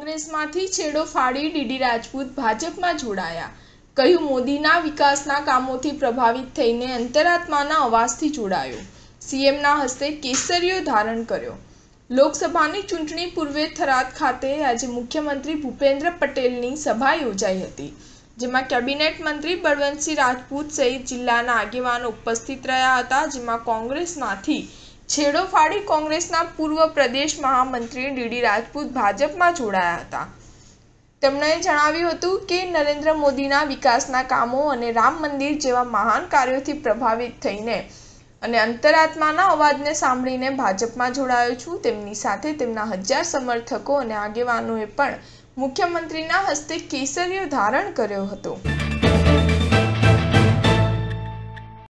કોંગ્રેસમાંથી છેડો ફાડી ડીડી રાજપૂત ભાજપમાં જોડાયા કહ્યું મોદીના વિકાસના કામોથી પ્રભાવિત થઈને અંતરાત્માના અવાજથી જોડાયો સીએમના હસ્તે કેસરીઓ ધારણ કર્યો લોકસભાની ચૂંટણી પૂર્વે થરાદ ખાતે આજે મુખ્યમંત્રી ભૂપેન્દ્ર પટેલની સભા યોજાઈ હતી જેમાં કેબિનેટ મંત્રી બળવંતસિંહ રાજપૂત સહિત જિલ્લાના આગેવાનો ઉપસ્થિત રહ્યા હતા જેમાં કોંગ્રેસમાંથી છેડો ફાડી કોંગ્રેસના પૂર્વ પ્રદેશ મહામંત્રી ડીડી રાજપૂત ભાજપમાં જોડાયા હતા તેમણે જણાવ્યું હતું કે નરેન્દ્ર મોદીના વિકાસના કામો અને રામ મંદિર જેવા મહાન કાર્યોથી પ્રભાવિત થઈને અને અંતરાત્માના અવાજને સાંભળીને ભાજપમાં જોડાયો છું તેમની સાથે તેમના હજાર સમર્થકો અને આગેવાનોએ પણ મુખ્યમંત્રીના હસ્તે કેસરીઓ ધારણ કર્યો હતો